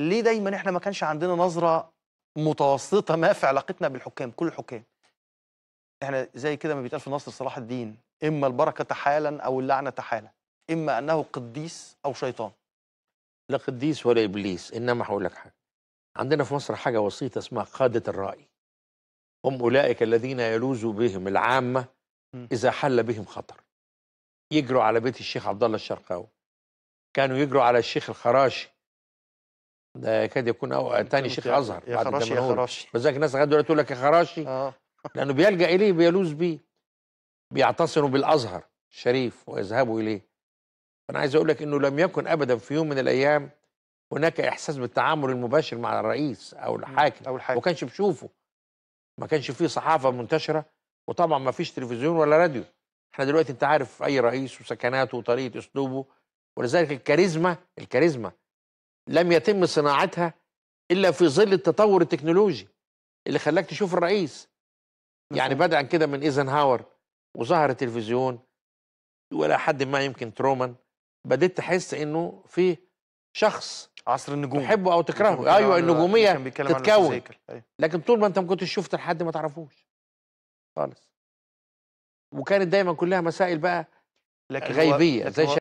ليه دايما احنا ما كانش عندنا نظره متوسطه ما في علاقتنا بالحكام كل الحكام احنا زي كده ما بيتقال في مصر صلاح الدين اما البركه تحالا او اللعنه تحالا اما انه قديس او شيطان لا قديس ولا ابليس انما هقول لك حاجه عندنا في مصر حاجه بسيطه اسمها قاده الراي هم اولئك الذين يلوذ بهم العامه اذا حل بهم خطر يجروا على بيت الشيخ عبد الله الشرقاوي كانوا يجروا على الشيخ الخراشي كاد يكون أو تاني شيخ ازهر يا خراشي يا خراشي بذلك الناس لغايه دلوقتي تقول لك يا خراشي آه. لانه بيلجا اليه بيلوذ بيه بيعتصموا بالازهر الشريف ويذهبوا اليه فانا عايز اقول لك انه لم يكن ابدا في يوم من الايام هناك احساس بالتعامل المباشر مع الرئيس او الحاكم او الحاكم ما كانش بشوفه ما كانش فيه صحافه منتشره وطبعا ما فيش تلفزيون ولا راديو احنا دلوقتي انت عارف اي رئيس وسكناته وطريقه اسلوبه ولذلك الكاريزما الكاريزما لم يتم صناعتها إلا في ظل التطور التكنولوجي اللي خلاك تشوف الرئيس يعني بدءا كده من ايزنهاور وظهر التلفزيون ولا حد ما يمكن ترومان بديت تحس انه في شخص عصر النجوم تحبه او تكرهه ايوه النجوميه تتكون أيوة. لكن طول ما انت ما كنتش شفت لحد ما تعرفوش خالص وكانت دايما كلها مسائل بقى لكن غيبيه زي